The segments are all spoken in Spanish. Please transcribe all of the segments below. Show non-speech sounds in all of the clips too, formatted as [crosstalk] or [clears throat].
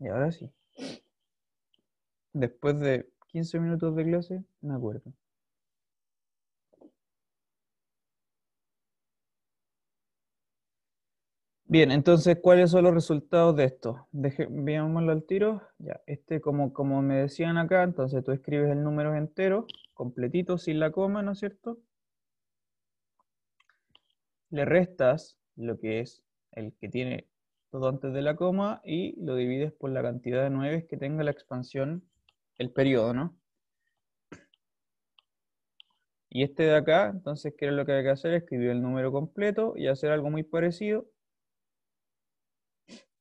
Y ahora sí. Después de 15 minutos de clase, me acuerdo. Bien, entonces, ¿cuáles son los resultados de esto? veámoslo al tiro. Ya, este, como, como me decían acá, entonces tú escribes el número entero, completito, sin la coma, ¿no es cierto? Le restas lo que es el que tiene antes de la coma, y lo divides por la cantidad de nueves que tenga la expansión, el periodo, ¿no? Y este de acá, entonces, ¿qué lo que hay que hacer? Escribir el número completo y hacer algo muy parecido.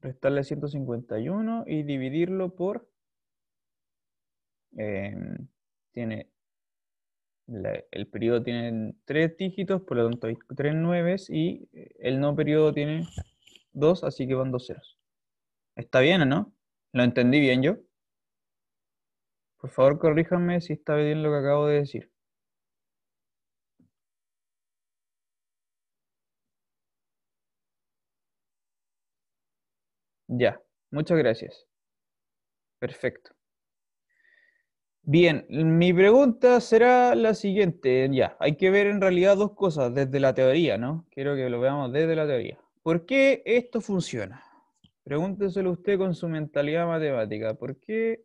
Restarle 151 y dividirlo por... Em, tiene el periodo tiene tres dígitos, por lo tanto hay tres nueves y el no periodo tiene 2, así que van dos ceros. ¿Está bien o no? ¿Lo entendí bien yo? Por favor, corríjame si está bien lo que acabo de decir. Ya, muchas gracias. Perfecto. Bien, mi pregunta será la siguiente. Ya, hay que ver en realidad dos cosas desde la teoría, ¿no? Quiero que lo veamos desde la teoría. ¿Por qué esto funciona? Pregúnteselo usted con su mentalidad matemática. ¿Por qué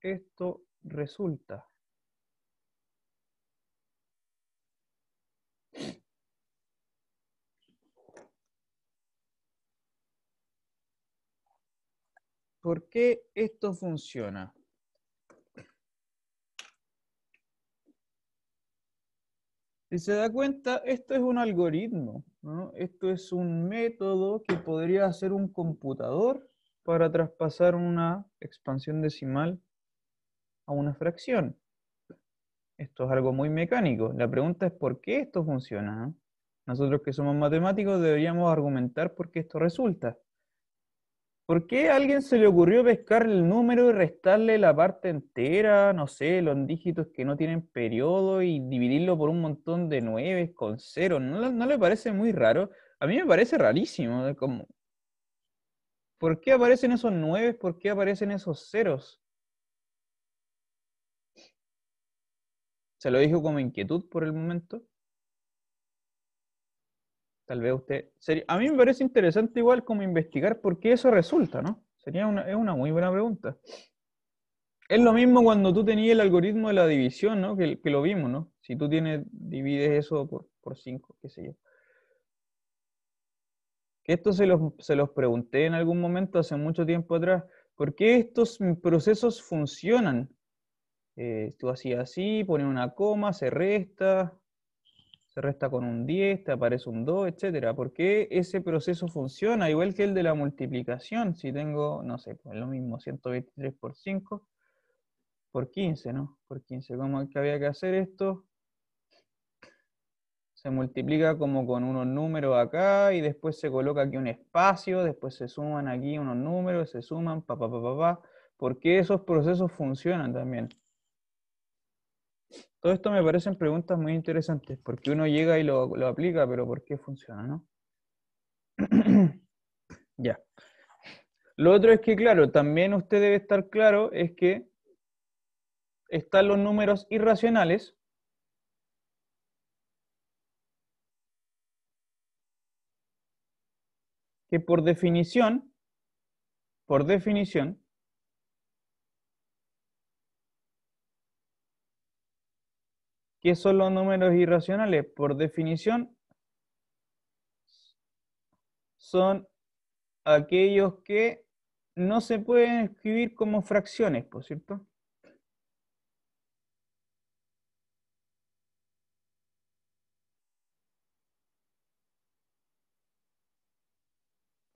esto resulta? ¿Por qué esto funciona? Si se da cuenta, esto es un algoritmo, esto es un método que podría hacer un computador para traspasar una expansión decimal a una fracción. Esto es algo muy mecánico. La pregunta es por qué esto funciona. Nosotros que somos matemáticos deberíamos argumentar por qué esto resulta. ¿Por qué a alguien se le ocurrió pescar el número y restarle la parte entera, no sé, los dígitos que no tienen periodo y dividirlo por un montón de nueves con ceros. ¿No, le parece muy raro? A mí me parece rarísimo. ¿Por qué aparecen esos nueves? ¿Por qué aparecen esos ceros? Se lo dijo como inquietud por el momento. Tal vez usted... a mí me parece interesante igual como investigar por qué eso resulta, ¿no? Sería una, es una muy buena pregunta. Es lo mismo cuando tú tenías el algoritmo de la división, ¿no? Que, lo vimos, ¿no? Si tú tienes, divides eso por 5, qué sé yo. Esto se los, se los pregunté en algún momento hace mucho tiempo atrás. ¿Por qué estos procesos funcionan? Eh, tú hacías así, pone una coma, se resta, se resta con un 10, te aparece un 2, etcétera. Porque ese proceso funciona igual que el de la multiplicación. Si tengo, no sé, pues lo mismo, 123 por 5, por 15, ¿no? Por 15, ¿cómo que había que hacer esto? Se multiplica como con unos números acá y después se coloca aquí un espacio, después se suman aquí unos números, se suman, pa, pa, Porque esos procesos funcionan también. Todo esto me parecen preguntas muy interesantes, porque uno llega y lo, aplica, pero ¿por qué funciona, no? [clears throat] ya. Lo otro es que, claro, también usted debe estar claro es que están los números irracionales, que por definición, por definición, ¿Qué son los números irracionales? Por definición, son aquellos que no se pueden escribir como fracciones, ¿por cierto?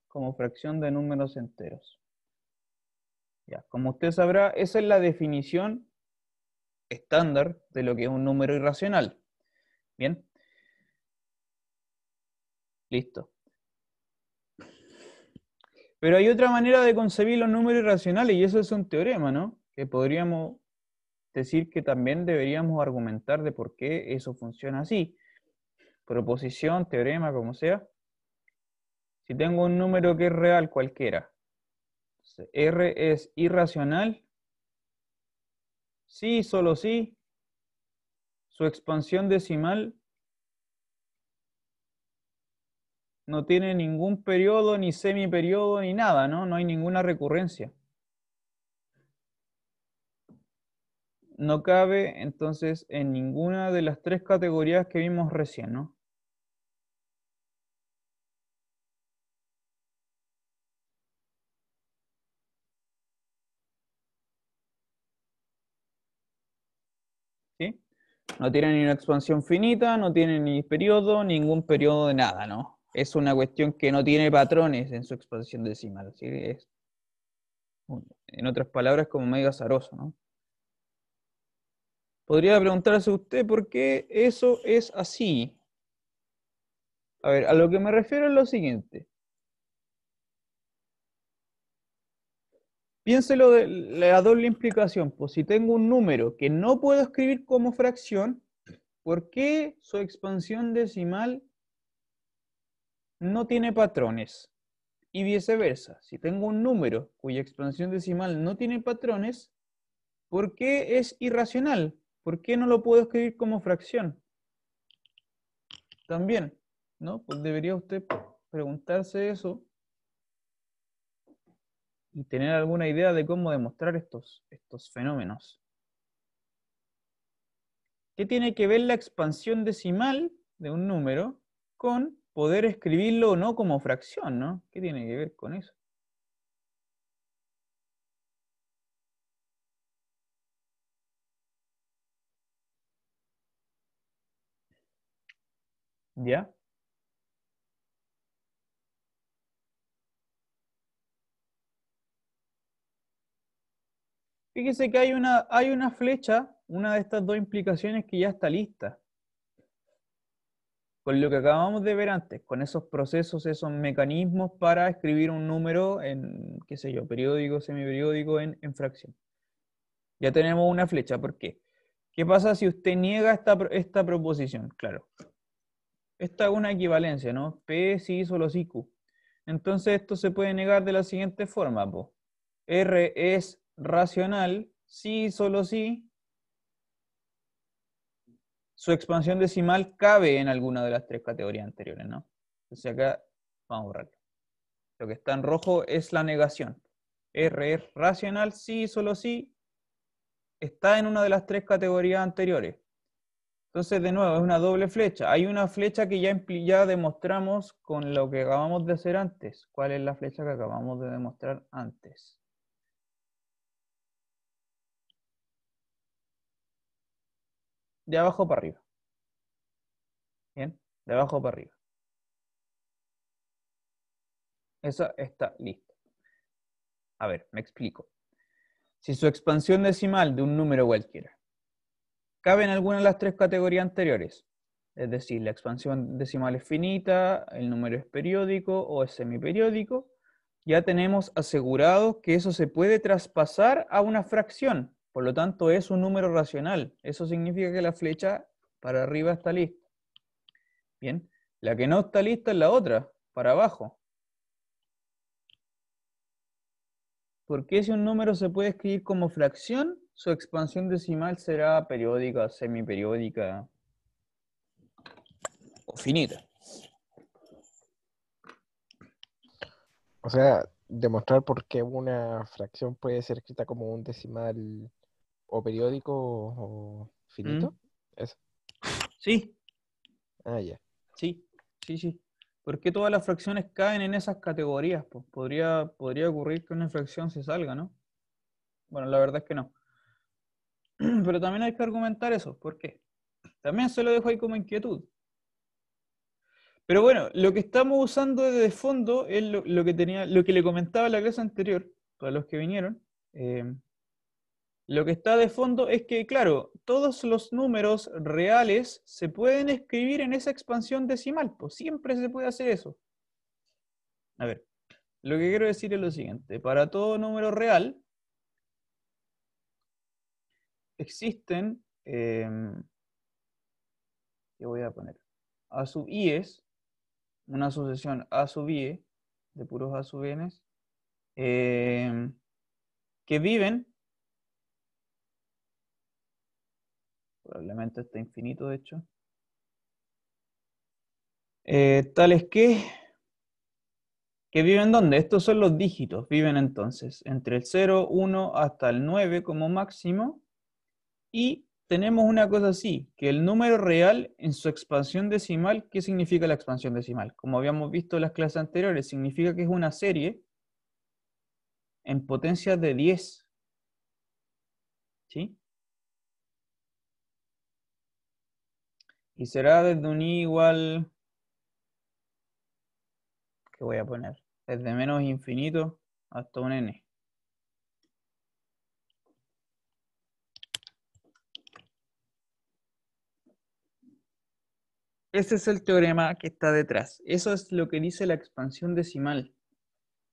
Como fracción de números enteros. Ya, como usted sabrá, esa es la definición estándar de lo que es un número irracional. Bien. Listo. Pero hay otra manera de concebir los números irracionales y eso es un teorema, ¿no? Que podríamos decir que también deberíamos argumentar de por qué eso funciona así. Proposición, teorema, como sea. Si tengo un número que es real cualquiera, R es irracional sí, solo sí, su expansión decimal no tiene ningún periodo, ni semiperiodo, ni nada, ¿no? No hay ninguna recurrencia. No cabe entonces en ninguna de las tres categorías que vimos recién, ¿no? No tiene ni una expansión finita, no tiene ni periodo, ningún periodo de nada, ¿no? Es una cuestión que no tiene patrones en su expansión decimal. ¿sí? Es, en otras palabras, como medio azaroso, ¿no? Podría preguntarse usted por qué eso es así. A ver, a lo que me refiero es lo siguiente. piénselo de la doble implicación. Pues si tengo un número que no puedo escribir como fracción, ¿por qué su expansión decimal no tiene patrones? Y viceversa, si tengo un número cuya expansión decimal no tiene patrones, ¿por qué es irracional? ¿Por qué no lo puedo escribir como fracción? También, ¿no? Pues debería usted preguntarse eso y tener alguna idea de cómo demostrar estos, estos fenómenos. ¿Qué tiene que ver la expansión decimal de un número con poder escribirlo o no como fracción? ¿no? ¿Qué tiene que ver con eso? ¿Ya? Fíjese que hay una, hay una flecha, una de estas dos implicaciones que ya está lista. Con lo que acabamos de ver antes, con esos procesos, esos mecanismos para escribir un número en, qué sé yo, periódico, semiperiódico, en, en fracción. Ya tenemos una flecha. ¿Por qué? ¿Qué pasa si usted niega esta, esta proposición? Claro. Esta es una equivalencia, ¿no? P sí, solo sí, Q. Entonces esto se puede negar de la siguiente forma. R es racional si, solo si, su expansión decimal cabe en alguna de las tres categorías anteriores, ¿no? Entonces acá vamos a borrarlo. Lo que está en rojo es la negación. R es racional si, solo si, está en una de las tres categorías anteriores. Entonces, de nuevo, es una doble flecha. Hay una flecha que ya demostramos con lo que acabamos de hacer antes. ¿Cuál es la flecha que acabamos de demostrar antes? de abajo para arriba. Bien, de abajo para arriba. Esa está lista. A ver, me explico. Si su expansión decimal de un número cualquiera cabe en alguna de las tres categorías anteriores, es decir, la expansión decimal es finita, el número es periódico o es semiperiódico, ya tenemos asegurado que eso se puede traspasar a una fracción por lo tanto, es un número racional. Eso significa que la flecha para arriba está lista. Bien, la que no está lista es la otra, para abajo. Porque si un número se puede escribir como fracción, su expansión decimal será periódica, semiperiódica o finita. O sea, demostrar por qué una fracción puede ser escrita como un decimal o periódico o finito. Mm. Sí. Ah, ya. Sí, sí, sí. ¿Por qué todas las fracciones caen en esas categorías? Pues podría, podría ocurrir que una fracción se salga, ¿no? Bueno, la verdad es que no. [clears throat] Pero también hay que argumentar eso. ¿Por qué? También se lo dejo ahí como inquietud. Pero bueno, lo que estamos usando de fondo es lo, que tenía, lo que le comentaba la clase anterior, para los que vinieron, eh, lo que está de fondo es que, claro, todos los números reales se pueden escribir en esa expansión decimal, pues siempre se puede hacer eso. A ver, lo que quiero decir es lo siguiente, para todo número real existen, em, ¿qué voy a poner? A sub i es una sucesión A sub i, de puros A sub n, em, que viven probablemente está infinito, de hecho. Eh, tales que, que viven dónde? Estos son los dígitos, viven entonces entre el 0, 1 hasta el 9 como máximo. Y tenemos una cosa así, que el número real en su expansión decimal, ¿qué significa la expansión decimal? Como habíamos visto en las clases anteriores, significa que es una serie en potencias de 10. Y será desde un i igual... ¿Qué voy a poner? Desde menos infinito hasta un n. Ese es el teorema que está detrás. Eso es lo que dice la expansión decimal.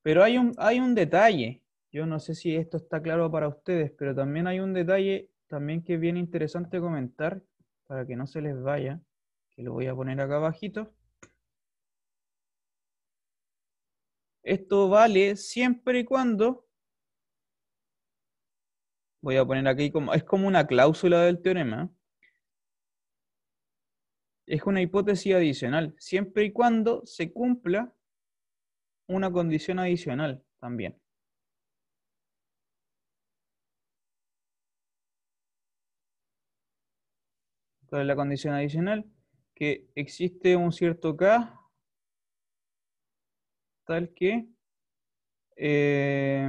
Pero hay un, hay un detalle. Yo no sé si esto está claro para ustedes, pero también hay un detalle también que es bien interesante comentar, para que no se les vaya, que lo voy a poner acá abajito. Esto vale siempre y cuando, voy a poner aquí como, es como una cláusula del teorema, es una hipótesis adicional, siempre y cuando se cumpla una condición adicional también. la condición adicional? Que existe un cierto K tal que eh,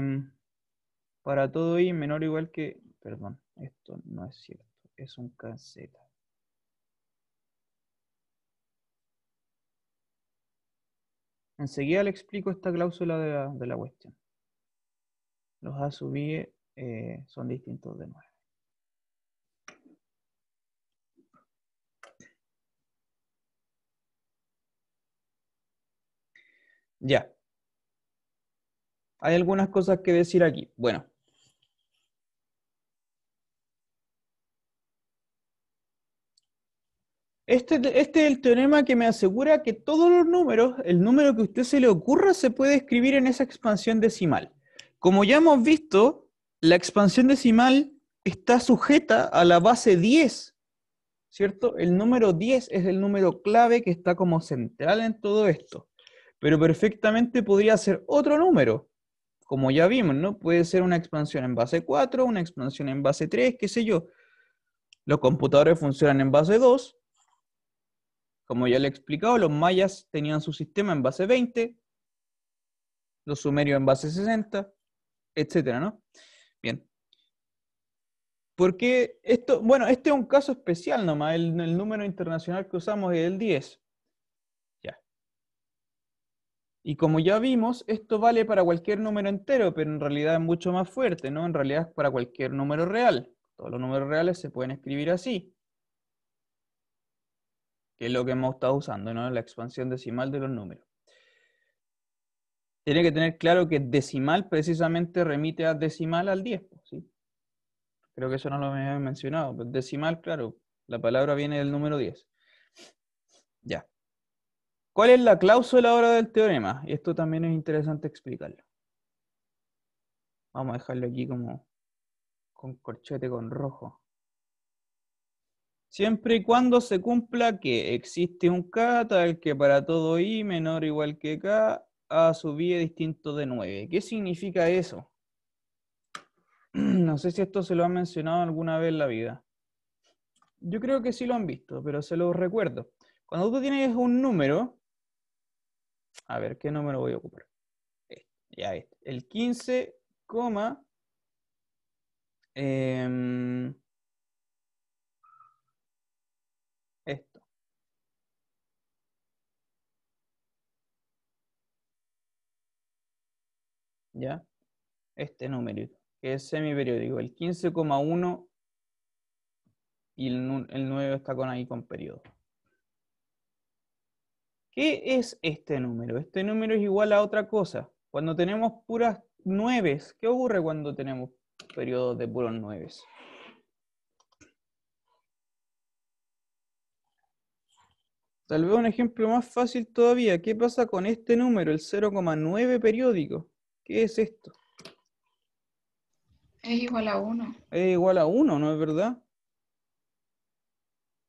para todo i menor o igual que, perdón, esto no es cierto, es un K Z. Enseguida le explico esta cláusula de la, cuestión. Los A sub i eh, son distintos de nuevo. Ya. Hay algunas cosas que decir aquí. Bueno. Este, este, es el teorema que me asegura que todos los números, el número que a usted se le ocurra, se puede escribir en esa expansión decimal. Como ya hemos visto, la expansión decimal está sujeta a la base 10, ¿cierto? El número 10 es el número clave que está como central en todo esto pero perfectamente podría ser otro número, como ya vimos, ¿no? Puede ser una expansión en base 4, una expansión en base 3, qué sé yo. Los computadores funcionan en base 2. Como ya le he explicado, los mayas tenían su sistema en base 20, los sumerios en base 60, etcétera, ¿no? Bien. Porque esto, bueno, este es un caso especial nomás, el, el número internacional que usamos es el 10. Y como ya vimos, esto vale para cualquier número entero, pero en realidad es mucho más fuerte, ¿no? En realidad es para cualquier número real. Todos los números reales se pueden escribir así. Que es lo que hemos estado usando, ¿no? La expansión decimal de los números. Tiene que tener claro que decimal precisamente remite a decimal al 10, pues, ¿sí? Creo que eso no lo había mencionado. Pero decimal, claro, la palabra viene del número 10. Ya. ¿Cuál es la cláusula ahora del teorema? Y esto también es interesante explicarlo. Vamos a dejarlo aquí como con corchete con rojo. Siempre y cuando se cumpla que existe un K tal que para todo I menor o igual que K A sub I es distinto de 9. ¿Qué significa eso? [clears throat] No sé si esto se lo han mencionado alguna vez en la vida. Yo creo que sí lo han visto, pero se lo recuerdo. Cuando tú tienes un número, a ver, ¿qué número voy a ocupar? Este, ya este. El 15, em, esto. ¿Ya? Este número, que es semiperiódico, el 15,1 y el, el 9 está con ahí con periodo. ¿Qué es este número? Este número es igual a otra cosa. Cuando tenemos puras nueves, ¿qué ocurre cuando tenemos periodos de puros nueves? Tal vez un ejemplo más fácil todavía. ¿Qué pasa con este número, el 0,9 periódico? ¿Qué es esto? Es igual a 1. Es igual a 1, ¿no es verdad?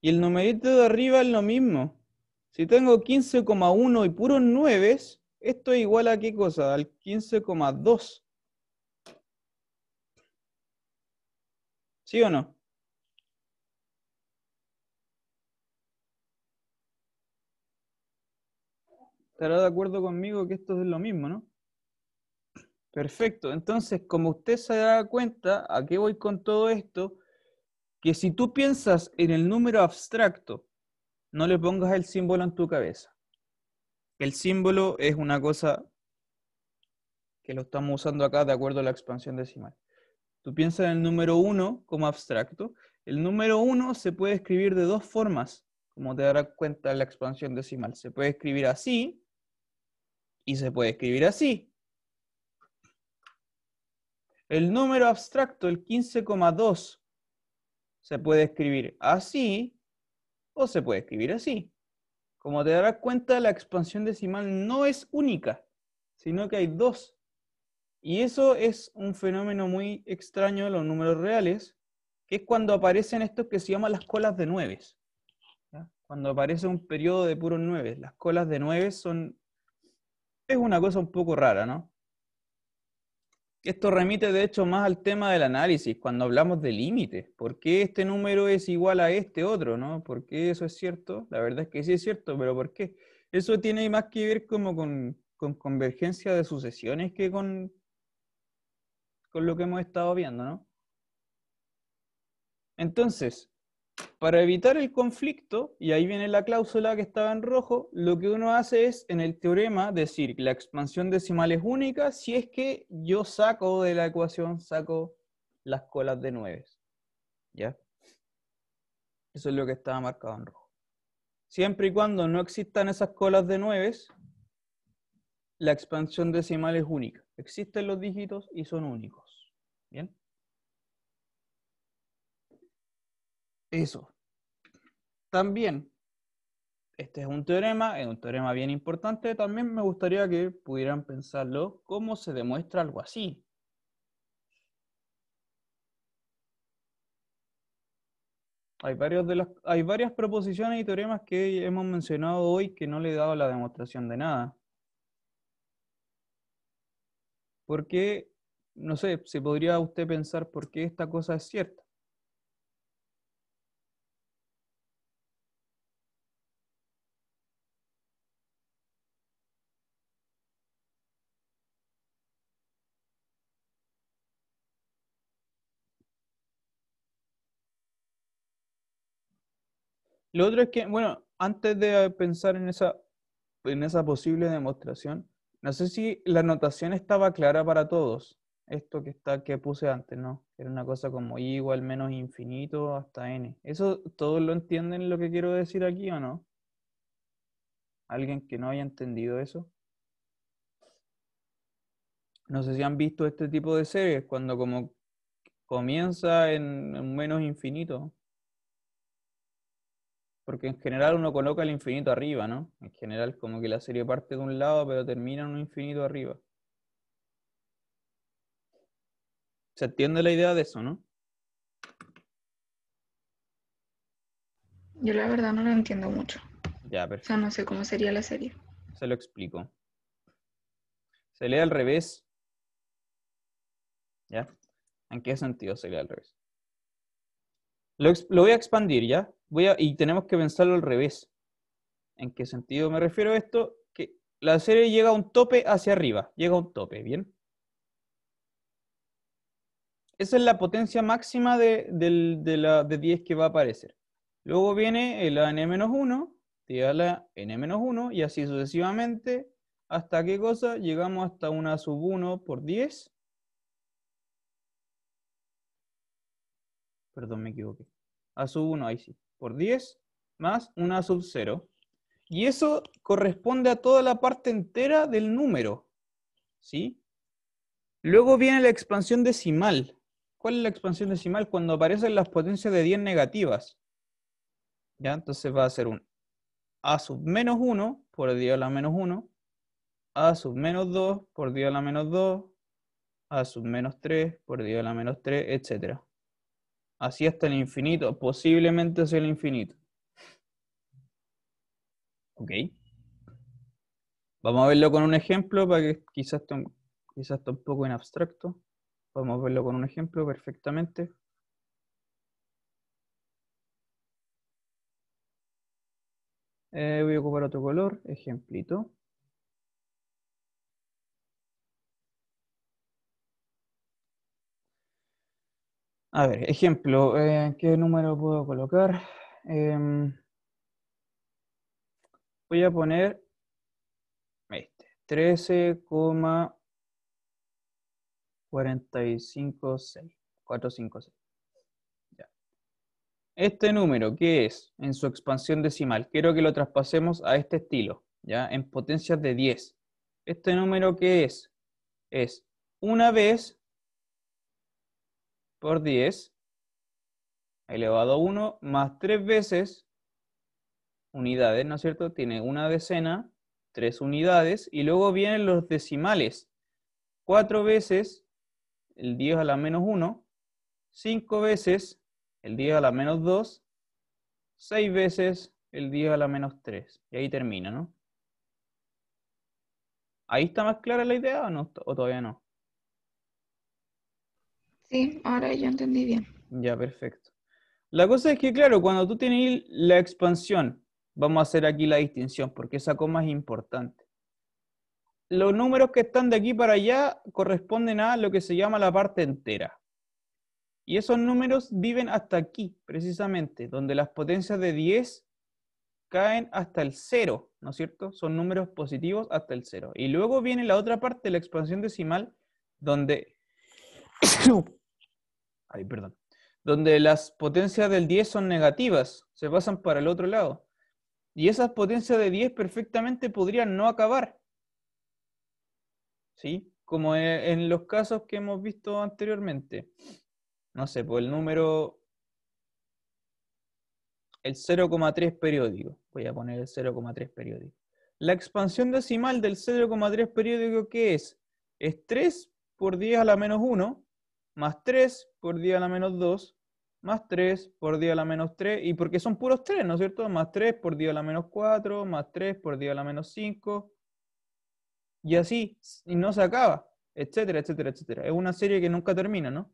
Y el numerito de arriba es lo mismo. Si tengo 15,1 y puros 9, esto es igual a qué cosa? Al 15,2. ¿Sí o no? Estará de acuerdo conmigo que esto es lo mismo, ¿no? Perfecto. Entonces, como usted se da cuenta, ¿a qué voy con todo esto? Que si tú piensas en el número abstracto, no le pongas el símbolo en tu cabeza. El símbolo es una cosa que lo estamos usando acá de acuerdo a la expansión decimal. Tú piensas en el número 1 como abstracto. El número 1 se puede escribir de dos formas, como te darás cuenta la expansión decimal. Se puede escribir así y se puede escribir así. El número abstracto, el 15,2, se puede escribir así o se puede escribir así. Como te darás cuenta, la expansión decimal no es única, sino que hay dos. Y eso es un fenómeno muy extraño de los números reales, que es cuando aparecen estos que se llaman las colas de nueves. Cuando aparece un periodo de puros nueves. Las colas de nueves son... Es una cosa un poco rara, ¿no? Esto remite de hecho más al tema del análisis, cuando hablamos de límites. ¿Por qué este número es igual a este otro? ¿Por qué eso es cierto? La verdad es que sí es cierto, pero ¿por qué? Eso tiene más que ver como con, con convergencia de sucesiones que con, con lo que hemos estado viendo, ¿no? Entonces, para evitar el conflicto, y ahí viene la cláusula que estaba en rojo, lo que uno hace es en el teorema decir la expansión decimal es única si es que yo saco de la ecuación, saco las colas de 9. ¿Ya? Eso es lo que estaba marcado en rojo. Siempre y cuando no existan esas colas de 9, la expansión decimal es única. Existen los dígitos y son únicos. ¿Bien? Eso. También, este es un teorema, es un teorema bien importante, también me gustaría que pudieran pensarlo, cómo se demuestra algo así. Hay, varios hay varias proposiciones y teoremas que hemos mencionado hoy que no le he dado la demostración de nada. Porque, no sé, se podría usted pensar por qué esta cosa es cierta. Lo otro es que, bueno, antes de pensar en esa, en esa posible demostración, no sé si la notación estaba clara para todos. Esto que está que puse antes, ¿no? Era una cosa como i igual menos infinito hasta n. ¿Eso todos lo entienden lo que quiero decir aquí o no? ¿Alguien que no haya entendido eso? No sé si han visto este tipo de series, cuando como comienza en menos infinito, porque en general uno coloca el infinito arriba, ¿no? En general como que la serie parte de un lado, pero termina en un infinito arriba. ¿Se entiende la idea de eso, no? Yo la verdad no lo entiendo mucho. Ya, perfecto. O sea, no sé cómo sería la serie. Se lo explico. Se lee al revés. ¿Ya? ¿En qué sentido se lee al revés? Lo, voy a expandir, ¿ya? Voy y tenemos que pensarlo al revés. ¿En qué sentido me refiero a esto? Que la serie llega a un tope hacia arriba, llega a un tope, ¿bien? Esa es la potencia máxima de, la, de 10 que va a aparecer. Luego viene la n-1, tira la n-1 y así sucesivamente hasta qué cosa llegamos hasta una sub 1 por 10 perdón, me equivoqué, a sub 1, ahí sí, por 10 más una sub 0. Y eso corresponde a toda la parte entera del número, ¿sí? Luego viene la expansión decimal. ¿Cuál es la expansión decimal? Cuando aparecen las potencias de 10 negativas. ¿Ya? Entonces va a ser un a sub menos 1 por 10 a la menos 1, a sub menos 2 por 10 a la menos 2, a sub menos 3 por 10 a la menos 3, etc así hasta el infinito, posiblemente sea el infinito. Ok. Vamos a verlo con un ejemplo para que quizás, quizás está un poco en abstracto. Vamos a verlo con un ejemplo perfectamente. Eh, voy a ocupar otro color, ejemplito. A ver, ejemplo, eh, ¿qué número puedo colocar? Em, voy a poner este, 13,456. Este número, ¿qué es en su expansión decimal? Quiero que lo traspasemos a este estilo, ¿ya? En potencias de 10. Este número, ¿qué es? Es una vez por 10 elevado a 1 más 3 veces unidades, ¿no es cierto? Tiene una decena, 3 unidades, y luego vienen los decimales. 4 veces el 10 a la menos 1, 5 veces el 10 a la menos 2, 6 veces el 10 a la menos 3. Y ahí termina, ¿no? ¿Ahí está más clara la idea o, no, o todavía no? Sí, ahora ya entendí bien. Ya, perfecto. La cosa es que, claro, cuando tú tienes la expansión, vamos a hacer aquí la distinción, porque esa coma es importante. Los números que están de aquí para allá corresponden a lo que se llama la parte entera. Y esos números viven hasta aquí, precisamente, donde las potencias de 10 caen hasta el 0, ¿no es cierto? Son números positivos hasta el 0. Y luego viene la otra parte, la expansión decimal, donde perdón. Donde las potencias del 10 son negativas, se pasan para el otro lado. Y esas potencias de 10 perfectamente podrían no acabar. ¿Sí? Como e, en los casos que hemos visto anteriormente. No sé, por pues, el número. El 0,3 periódico. Voy a poner el 0,3 periódico. La expansión decimal del 0,3 periódico, ¿qué es? Es 3 por 10 a la menos 1 más 3 por 10 a la menos 2, más 3 por 10 a la menos 3, y porque son puros 3, ¿no es cierto? Más 3 por 10 a la menos 4, más 3 por 10 a la menos 5, y así, y no se acaba, etcétera, etcétera, etcétera. Es una serie que nunca termina, ¿no?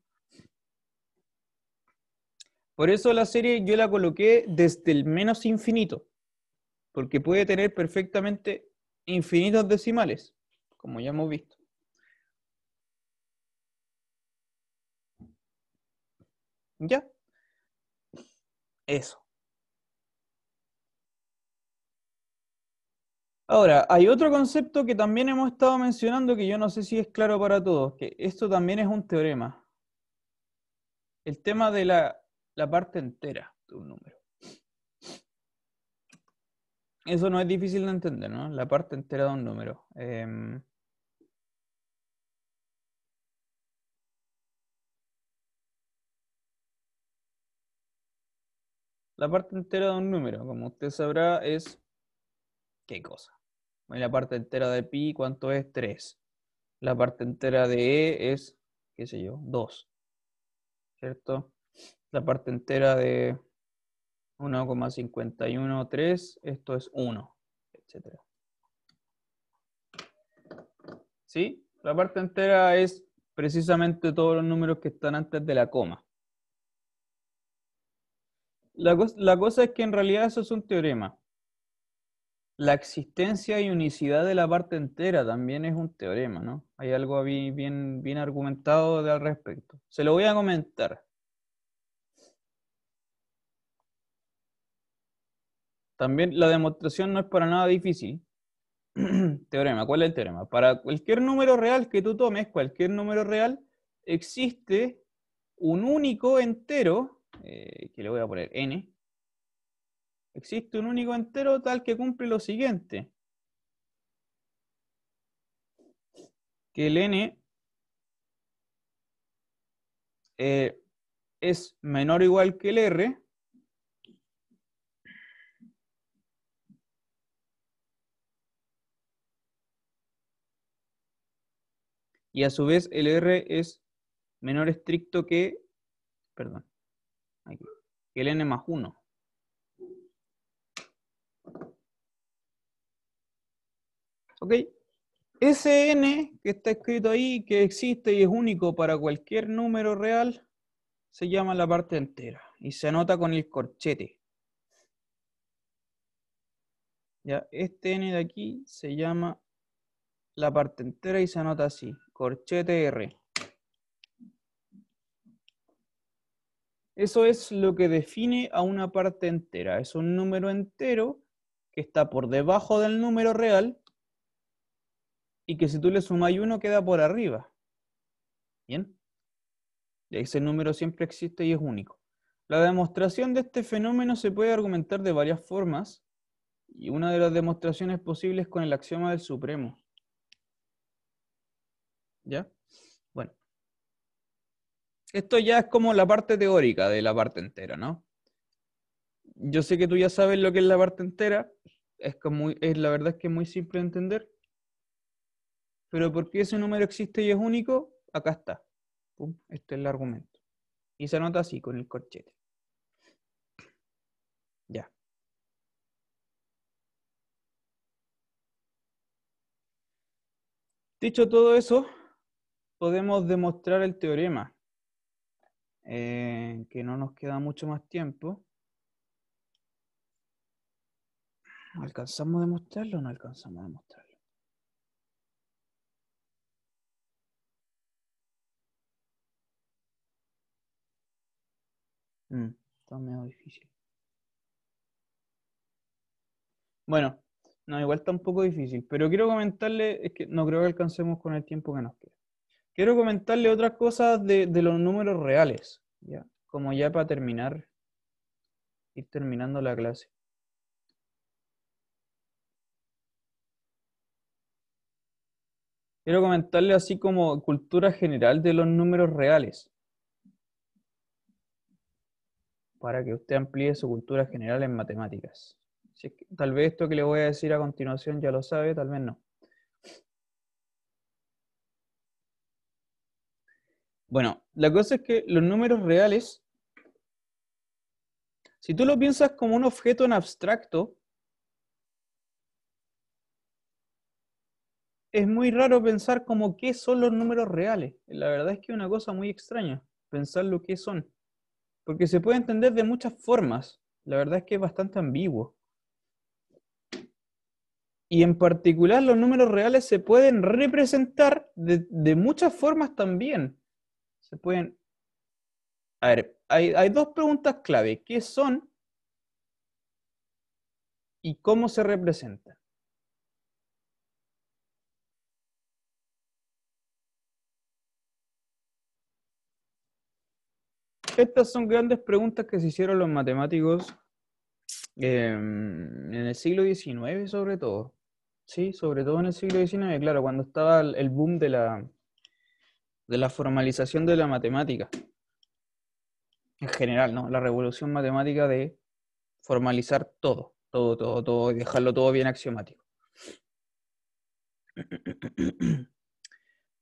Por eso la serie yo la coloqué desde el menos infinito, porque puede tener perfectamente infinitos decimales, como ya hemos visto. ¿Ya? Eso. Ahora, hay otro concepto que también hemos estado mencionando que yo no sé si es claro para todos, que esto también es un teorema. El tema de la, la parte entera de un número. Eso no es difícil de entender, ¿no? La parte entera de un número. Eh, La parte entera de un número, como usted sabrá, es qué cosa. La parte entera de pi, ¿cuánto es? 3. La parte entera de e es, qué sé yo, 2. ¿Cierto? La parte entera de 1,513, esto es 1, etc. ¿Sí? La parte entera es precisamente todos los números que están antes de la coma. La, cosa es que en realidad eso es un teorema. La existencia y unicidad de la parte entera también es un teorema, ¿no? Hay algo bien, bien argumentado al respecto. Se lo voy a comentar. También la demostración no es para nada difícil. [clears throat] teorema, ¿cuál es el teorema? Para cualquier número real que tú tomes, cualquier número real, existe un único entero eh, que le voy a poner n, existe un único entero tal que cumple lo siguiente. Que el n eh, es menor o igual que el r, y a su vez el R es menor estricto que, perdón, el n más 1. ¿Ok? Ese n que está escrito ahí, que existe y es único para cualquier número real, se llama la parte entera y se anota con el corchete. Ya, este n de aquí se llama la parte entera y se anota así, corchete R. Eso es lo que define a una parte entera. Es un número entero que está por debajo del número real y que si tú le sumas uno queda por arriba. ¿Bien? Ese número siempre existe y es único. La demostración de este fenómeno se puede argumentar de varias formas y una de las demostraciones posibles con el axioma del supremo. ¿Ya? esto ya es como la parte teórica de la parte entera, ¿no? Yo sé que tú ya sabes lo que es la parte entera, es, la verdad es que es muy simple de entender, pero porque ese número existe y es único, acá está. este es el argumento. Y se anota así, con el corchete. Ya. Dicho todo eso, podemos demostrar el teorema. Eh, que no nos queda mucho más tiempo. ¿Alcanzamos a demostrarlo o no alcanzamos a demostrarlo? Mm, está medio difícil. Bueno, no, igual está un poco difícil, pero quiero comentarle, es que no creo que alcancemos con el tiempo que nos queda. Quiero comentarle otras cosas de, los números reales, como ya para terminar, ir terminando la clase. Quiero comentarle así como cultura general de los números reales. Para que usted amplíe su cultura general en matemáticas. tal vez esto que le voy a decir a continuación ya lo sabe, tal vez no. Bueno, la cosa es que los números reales, si tú lo piensas como un objeto en abstracto, es muy raro pensar como qué son los números reales. La verdad es que es una cosa muy extraña pensar lo que son. Porque se puede entender de muchas formas. La verdad es que es bastante ambiguo. Y en particular los números reales se pueden representar de, de muchas formas también pueden... A ver, hay, dos preguntas clave. ¿Qué son y cómo se representan? Estas son grandes preguntas que se hicieron los matemáticos em, en el siglo XIX sobre todo. Sí, sobre todo en el siglo XIX, claro, cuando estaba el boom de la, de la formalización de la matemática. En general, ¿no? La revolución matemática de formalizar todo, todo, todo, todo, y dejarlo todo bien axiomático.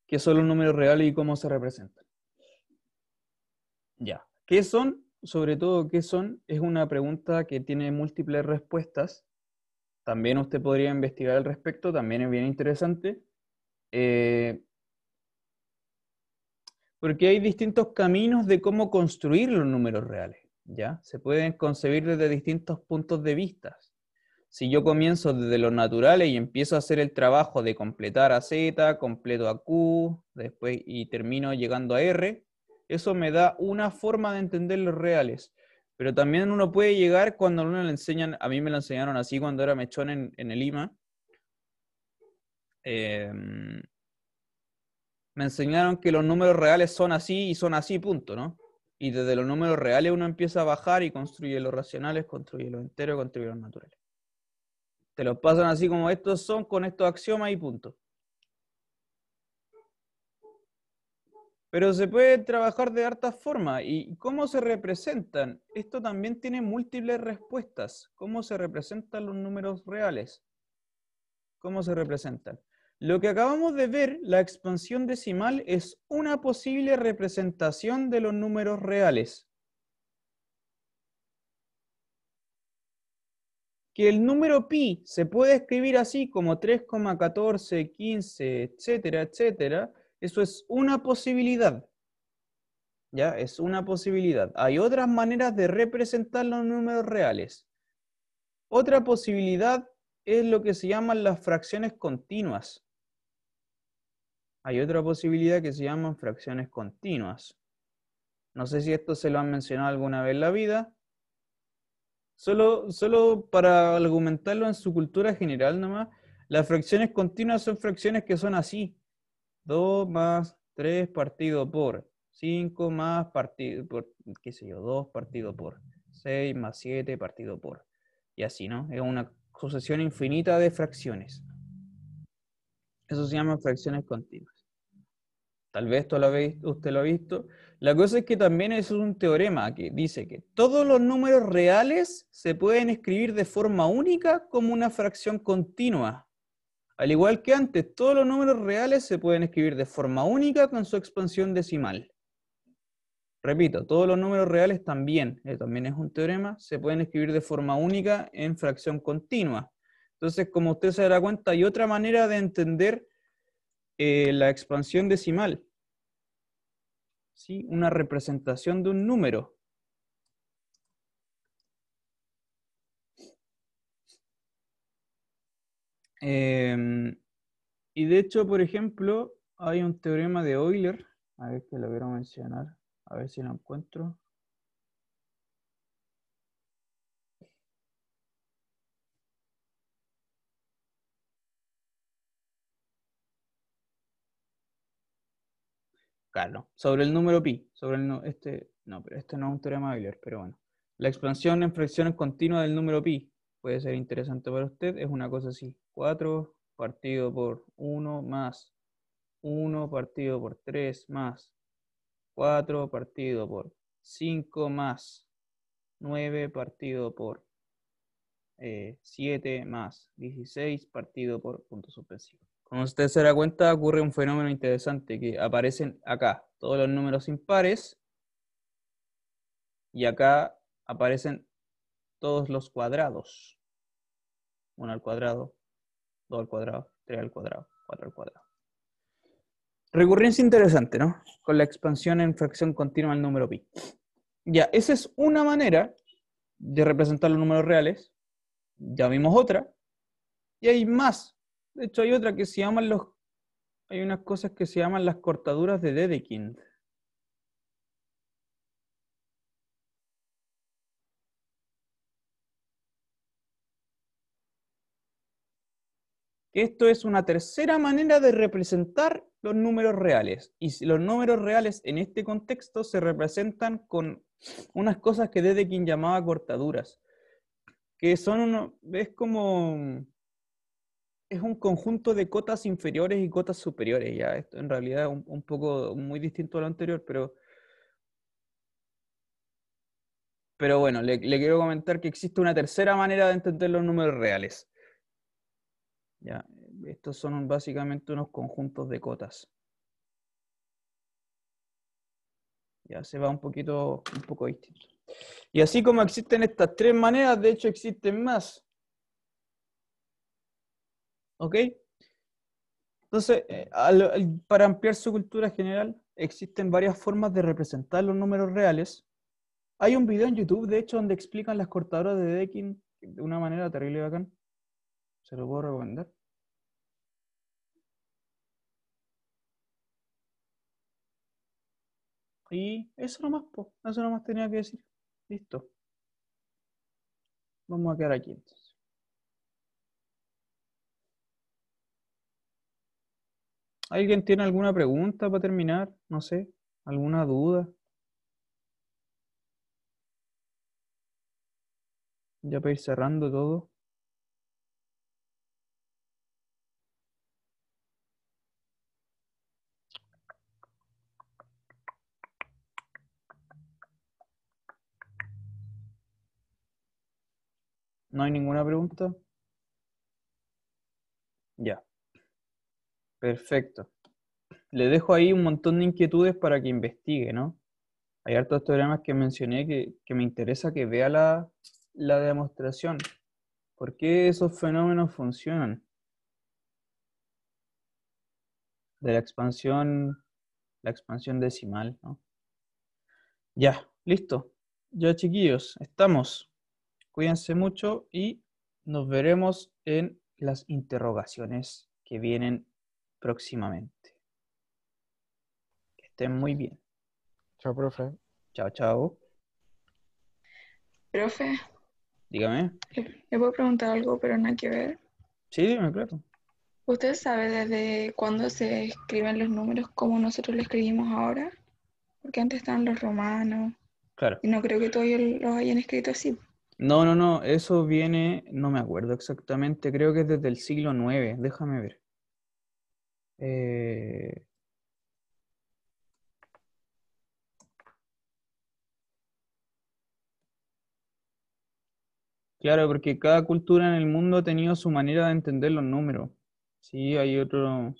¿Qué son los números reales y cómo se representan? Ya. ¿Qué son? Sobre todo, ¿qué son? Es una pregunta que tiene múltiples respuestas. También usted podría investigar al respecto, también es bien interesante. Eh, porque hay distintos caminos de cómo construir los números reales, ¿ya? Se pueden concebir desde distintos puntos de vista. Si yo comienzo desde los naturales y empiezo a hacer el trabajo de completar a Z, completo a Q, después y termino llegando a R, eso me da una forma de entender los reales. Pero también uno puede llegar cuando uno le enseñan, a mí me lo enseñaron así cuando era mechón en, en el IMA, eh, me enseñaron que los números reales son así y son así, punto, ¿no? Y desde los números reales uno empieza a bajar y construye los racionales, construye los enteros, construye los naturales. Te los pasan así como estos son, con estos axiomas y punto. Pero se puede trabajar de hartas formas. ¿Y cómo se representan? Esto también tiene múltiples respuestas. ¿Cómo se representan los números reales? ¿Cómo se representan? Lo que acabamos de ver, la expansión decimal, es una posible representación de los números reales. Que el número pi se puede escribir así como 3,14, 15, etcétera, etcétera, eso es una posibilidad. ¿Ya? Es una posibilidad. Hay otras maneras de representar los números reales. Otra posibilidad es lo que se llaman las fracciones continuas. Hay otra posibilidad que se llaman fracciones continuas. No sé si esto se lo han mencionado alguna vez en la vida. Solo, solo para argumentarlo en su cultura general nomás, las fracciones continuas son fracciones que son así. 2 más 3 partido por 5 más partido por, qué sé yo, 2 partido por 6 más 7 partido por. Y así, ¿no? Es una sucesión infinita de fracciones. Eso se llama fracciones continuas. Tal vez esto lo usted lo ha visto. La cosa es que también es un teorema que dice que todos los números reales se pueden escribir de forma única como una fracción continua. Al igual que antes, todos los números reales se pueden escribir de forma única con su expansión decimal. Repito, todos los números reales también, eh, también es un teorema, se pueden escribir de forma única en fracción continua. Entonces, como usted se dará cuenta, hay otra manera de entender eh, la expansión decimal. ¿Sí? Una representación de un número. Em, y de hecho, por ejemplo, hay un teorema de Euler, a ver que lo quiero mencionar, a ver si lo encuentro. Carlos, sobre el número pi, sobre el este, no, pero este no es un teorema de Euler, pero bueno. La expansión en fracciones continuas del número pi puede ser interesante para usted, es una cosa así, 4 partido por 1 más 1 partido por 3 más 4 partido por 5 más 9 partido por 7 eh, más 16 partido por punto suspensivo. Como usted se da cuenta, ocurre un fenómeno interesante, que aparecen acá todos los números impares y acá aparecen todos los cuadrados. 1 al cuadrado, 2 al cuadrado, 3 al cuadrado, 4 al cuadrado. Recurrencia interesante, ¿no? Con la expansión en fracción continua al número pi. Ya, esa es una manera de representar los números reales. Ya vimos otra. Y hay más de hecho, hay otra que se llaman los. Hay unas cosas que se llaman las cortaduras de Dedekind. Esto es una tercera manera de representar los números reales. Y los números reales en este contexto se representan con unas cosas que Dedekind llamaba cortaduras, que son uno, es como es un conjunto de cotas inferiores y cotas superiores, ya. Esto en realidad un, un poco muy distinto a lo anterior, pero... Pero bueno, le, quiero comentar que existe una tercera manera de entender los números reales. Ya, estos son básicamente unos conjuntos de cotas. Ya se va un poquito, un poco distinto. Y así como existen estas tres maneras, de hecho existen más. ¿Ok? Entonces, eh, para ampliar su cultura general, existen varias formas de representar los números reales. Hay un video en YouTube, de hecho, donde explican las cortadoras de Dedekind de una manera terrible bacán. Se lo puedo recomendar. Y eso nomás, eso nomás tenía que decir. Listo. Vamos a quedar aquí entonces. ¿Alguien tiene alguna pregunta para terminar? No sé, alguna duda. Ya para ir cerrando todo. ¿No hay ninguna pregunta? Ya. Perfecto. Le dejo ahí un montón de inquietudes para que investigue, ¿no? Hay hartos teoremas que mencioné que, me interesa que vea la, la demostración. ¿Por qué esos fenómenos funcionan? De la expansión, la expansión decimal, ¿no? Ya, listo. Ya chiquillos, estamos. Cuídense mucho y nos veremos en las interrogaciones que vienen próximamente. Que estén muy bien. Chao, profe. Chao, chao. Profe. Dígame. Le, puedo preguntar algo, pero no hay que ver. Sí, dime, claro. ¿Usted sabe desde cuándo se escriben los números como nosotros los escribimos ahora? Porque antes estaban los romanos. Claro. Y no creo que todavía los hayan escrito así. No, no, no. Eso viene, no me acuerdo exactamente, creo que es desde el siglo IX. Déjame ver. Eh, claro, porque cada cultura en el mundo ha tenido su manera de entender los números. Sí, hay otros,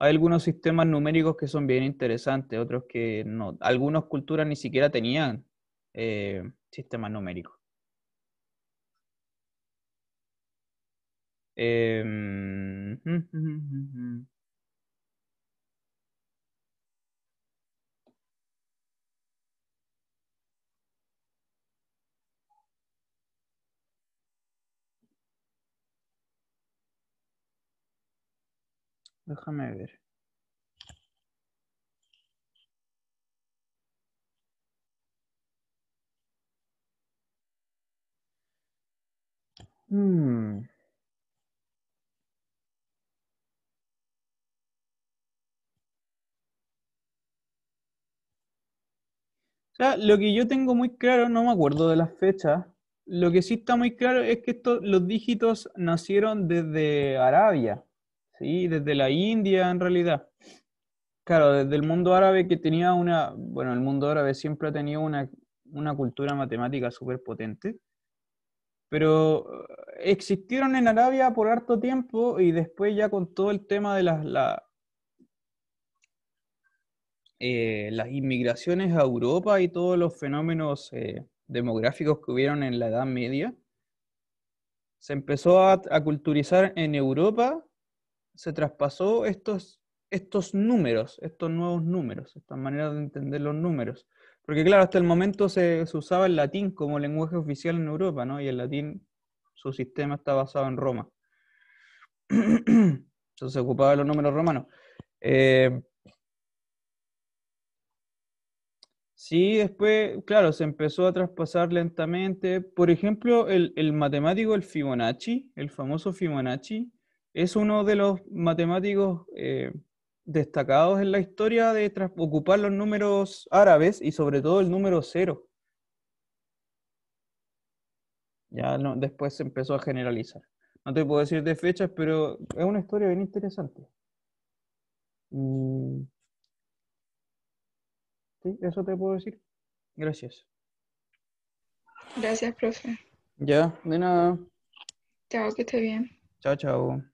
hay algunos sistemas numéricos que son bien interesantes, otros que no. Algunas culturas ni siquiera tenían eh, sistemas numéricos. Eh, [laughs] Déjame ver. Mm. O sea, lo que yo tengo muy claro, no me acuerdo de las fechas, lo que sí está muy claro es que los dígitos nacieron desde Arabia, ¿sí? desde la India en realidad. Claro, desde el mundo árabe que tenía una, bueno, el mundo árabe siempre ha tenido una, una cultura matemática súper potente, pero eh, existieron en Arabia por harto tiempo y después ya con todo el tema de las, eh, las inmigraciones a Europa y todos los fenómenos eh, demográficos que hubieron en la Edad Media, se empezó a, culturizar en Europa, se traspasó estos, estos números, estos nuevos números, estas maneras de entender los números. Porque claro, hasta el momento se, usaba el latín como lenguaje oficial en Europa, ¿no? Y el latín, su sistema está basado en Roma. [clears throat] Entonces se ocupaba de los números romanos. Eh, Sí, después, claro, se empezó a traspasar lentamente. Por ejemplo, el, matemático, el Fibonacci, el famoso Fibonacci, es uno de los matemáticos eh, destacados en la historia de ocupar los números árabes y sobre todo el número cero. Ya después se empezó a generalizar. No te puedo decir de fechas, pero es una historia bien interesante. Mm. Sí, eso te puedo decir. Gracias. Gracias, profe. Ya, de nada. Chao, que esté bien. Chao, chao.